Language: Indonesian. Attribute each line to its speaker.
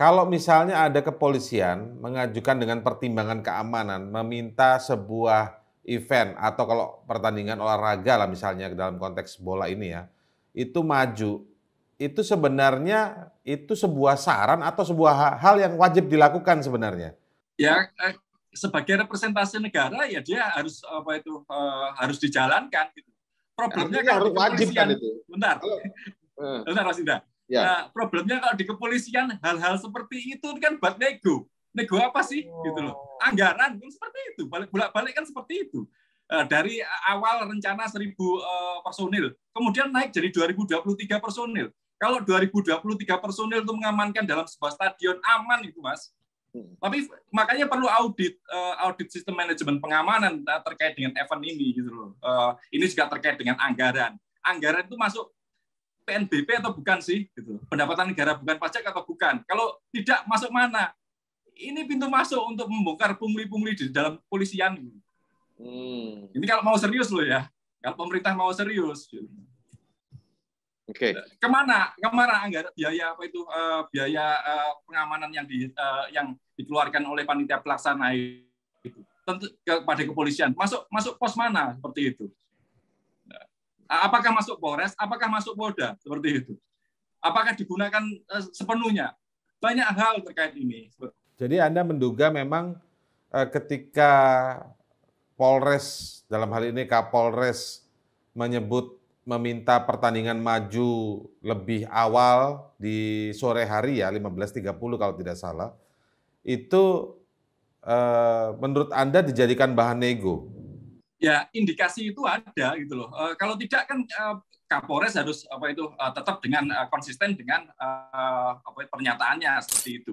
Speaker 1: Kalau misalnya ada kepolisian mengajukan dengan pertimbangan keamanan, meminta sebuah event atau kalau pertandingan olahraga lah misalnya dalam konteks bola ini ya, itu maju, itu sebenarnya itu sebuah saran atau sebuah hal yang wajib dilakukan sebenarnya.
Speaker 2: Ya eh, sebagai representasi negara ya dia harus apa itu uh, harus dijalankan gitu. Problemnya kan harus wajib kan itu. Benar, eh. benar Mas Indah Ya. Nah, problemnya kalau di kepolisian hal-hal seperti itu kan buat nego. Nego apa sih? Oh. Gitu loh. Anggaran pun seperti itu. Bolak-balik kan seperti itu. Eh, dari awal rencana 1000 eh, personil, kemudian naik jadi 2023 personil. Kalau 2023 personil itu mengamankan dalam sebuah stadion aman itu, Mas. Hmm. Tapi makanya perlu audit eh, audit sistem manajemen pengamanan terkait dengan event ini gitu loh. Ini juga terkait dengan anggaran. Anggaran itu masuk PNBP atau bukan sih? Gitu. Pendapatan negara bukan pajak atau bukan? Kalau tidak masuk mana? Ini pintu masuk untuk membongkar pungli-pungli di dalam kepolisian.
Speaker 1: Hmm.
Speaker 2: Ini kalau mau serius loh ya. Kalau pemerintah mau serius. Gitu. Oke. Okay. Eh, kemana? Kemana anggaran biaya apa itu eh, biaya eh, pengamanan yang di yang dikeluarkan oleh panitia pelaksana itu? Tentu kepada kepolisian. Masuk masuk pos mana seperti itu? Apakah masuk Polres? Apakah masuk Polda? Seperti itu. Apakah digunakan eh, sepenuhnya? Banyak hal terkait ini.
Speaker 1: Jadi Anda menduga memang eh, ketika Polres dalam hal ini Kapolres menyebut meminta pertandingan maju lebih awal di sore hari ya 15.30 kalau tidak salah itu eh, menurut Anda dijadikan bahan nego
Speaker 2: ya indikasi itu ada gitu loh. E, kalau tidak kan e, Kapolres harus apa itu e, tetap dengan e, konsisten dengan e, apa pernyataannya seperti itu.